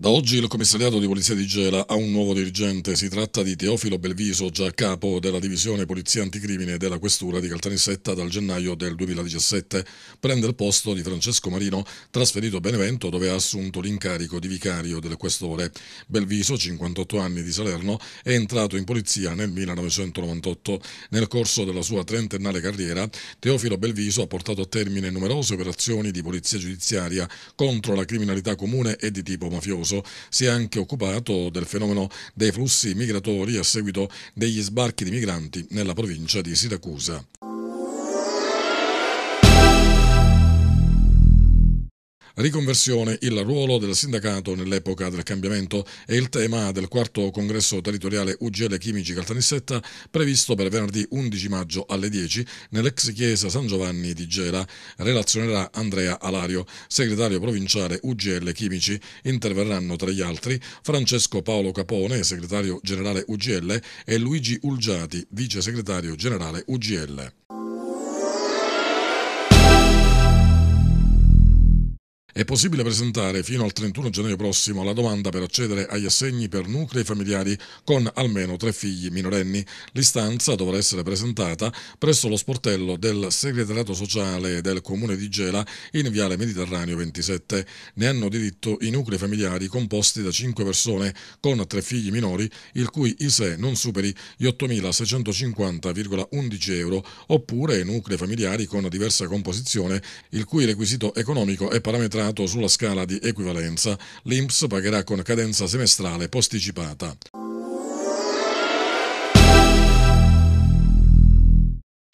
Da oggi il commissariato di polizia di Gela ha un nuovo dirigente, si tratta di Teofilo Belviso, già capo della divisione polizia anticrimine della questura di Caltanissetta dal gennaio del 2017. Prende il posto di Francesco Marino, trasferito a Benevento dove ha assunto l'incarico di vicario del questore. Belviso, 58 anni di Salerno, è entrato in polizia nel 1998. Nel corso della sua trentennale carriera, Teofilo Belviso ha portato a termine numerose operazioni di polizia giudiziaria contro la criminalità comune e di tipo mafioso caso si è anche occupato del fenomeno dei flussi migratori a seguito degli sbarchi di migranti nella provincia di Siracusa. Riconversione, il ruolo del sindacato nell'epoca del cambiamento è il tema del quarto congresso territoriale UGL Chimici Caltanissetta previsto per venerdì 11 maggio alle 10 nell'ex chiesa San Giovanni di Gela. Relazionerà Andrea Alario, segretario provinciale UGL Chimici. Interverranno tra gli altri Francesco Paolo Capone, segretario generale UGL e Luigi Ulgiati, vice segretario generale UGL. È possibile presentare fino al 31 gennaio prossimo la domanda per accedere agli assegni per nuclei familiari con almeno tre figli minorenni. L'istanza dovrà essere presentata presso lo sportello del segretariato sociale del comune di Gela in Viale Mediterraneo 27. Ne hanno diritto i nuclei familiari composti da cinque persone con tre figli minori il cui ISE non superi gli 8.650,11 euro oppure nuclei familiari con diversa composizione il cui requisito economico è parametrato calcolato sulla scala di equivalenza, l'INPS pagherà con cadenza semestrale posticipata.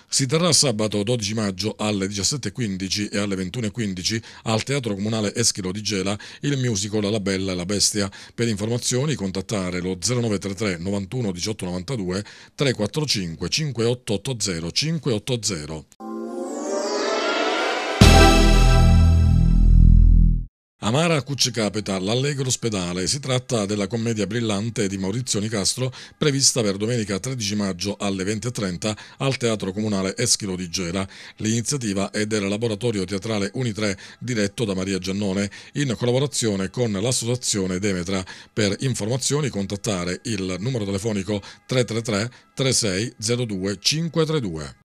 Si terrà sabato 12 maggio alle 17.15 e alle 21.15 al Teatro Comunale Eschilo di Gela il musical La Bella e la Bestia. Per informazioni contattare lo 0933 91 1892 345 5880 580. Amara Cuccicapeta, L'Allegro Ospedale. Si tratta della commedia brillante di Maurizio Nicastro, prevista per domenica 13 maggio alle 20.30 al Teatro Comunale Eschilo di Gela. L'iniziativa è del Laboratorio Teatrale Unitre, diretto da Maria Giannone, in collaborazione con l'Associazione Demetra. Per informazioni contattare il numero telefonico 333 3602 532.